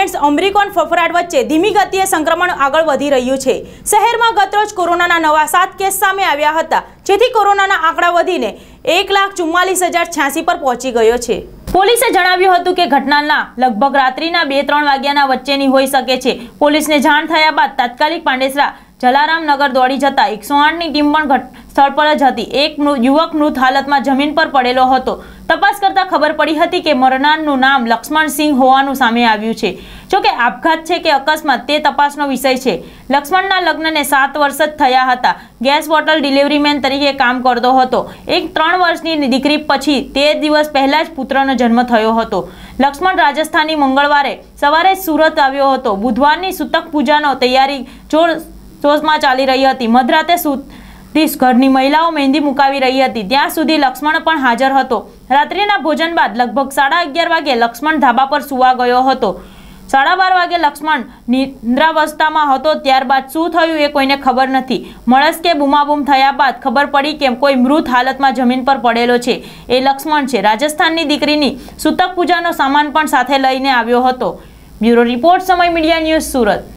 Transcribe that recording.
variants ઓમ્બ્રિકોન ફફડાટ વચ્ચે ધીમી ગતિએ સંક્રમણ આગળ વધી રહ્યું છે શહેરમાં ગતરોજ કોરોનાના નવા સાત કેસ સામે આવ્યા હતા જેથી કોરોનાના આંકડા વધીને એક લાખ ચુમ્માલીસ હજાર છ્યાસી પર પહોંચી ગયો છે પોલીસે જણાવ્યું હતું કે ઘટનાના લગભગ રાત્રિના બે ત્રણ વાગ્યાના વચ્ચેની હોઈ શકે છે પોલીસને જાણ થયા બાદ તાત્કાલિક પાંડેસરા જલારામ નગર દોડી જતા એકસો આઠની ટીમ પણ સ્થળ પર જ હતી એક યુવક મૃત હાલતમાં જમીન પર પડેલો હતો તપાસ કરતા ખબર પડી હતી કે મરનારનું નામ લક્ષ્મણસિંહ હોવાનું સામે આવ્યું છે જોકે આપઘાત છે કે અકસ્માત તે તપાસનો વિષય છે લક્ષ્મણના લગ્નને સાત વર્ષ જ થયા હતા ગેસ બોટલ ડિલિવરીમેન તરીકે કામ કરતો હતો એક ત્રણ વર્ષની દીકરી પછી તે દિવસ પહેલાં જ પુત્રનો જન્મ થયો હતો લક્ષ્મણ રાજસ્થાની મંગળવારે સવારે સુરત આવ્યો હતો બુધવારની સૂતક પૂજાનો તૈયારી જોર સોઝમાં ચાલી રહી હતી મધરાતે સુધી ઘરની મહિલાઓ મહેંદી મુકાવી રહી હતી ત્યાં સુધી લક્ષ્મણ પણ હાજર હતો રાત્રિના ભોજન બાદ લગભગ સાડા અગિયાર વાગે લક્ષ્મણ ધાબા પર સુવા ગયો હતો સાડા બાર વાગે લક્ષ્મણ નિંદ્રાવસ્થામાં હતો ત્યારબાદ શું થયું એ કોઈને ખબર નથી કે બુમાબુમ થયા બાદ ખબર પડી કે કોઈ મૃત હાલતમાં જમીન પર પડેલો છે એ લક્ષ્મણ છે રાજસ્થાનની દીકરીની સૂતક પૂજાનો સામાન પણ સાથે લઈને આવ્યો હતો બ્યુરો રિપોર્ટ સમય મીડિયા ન્યૂઝ સુરત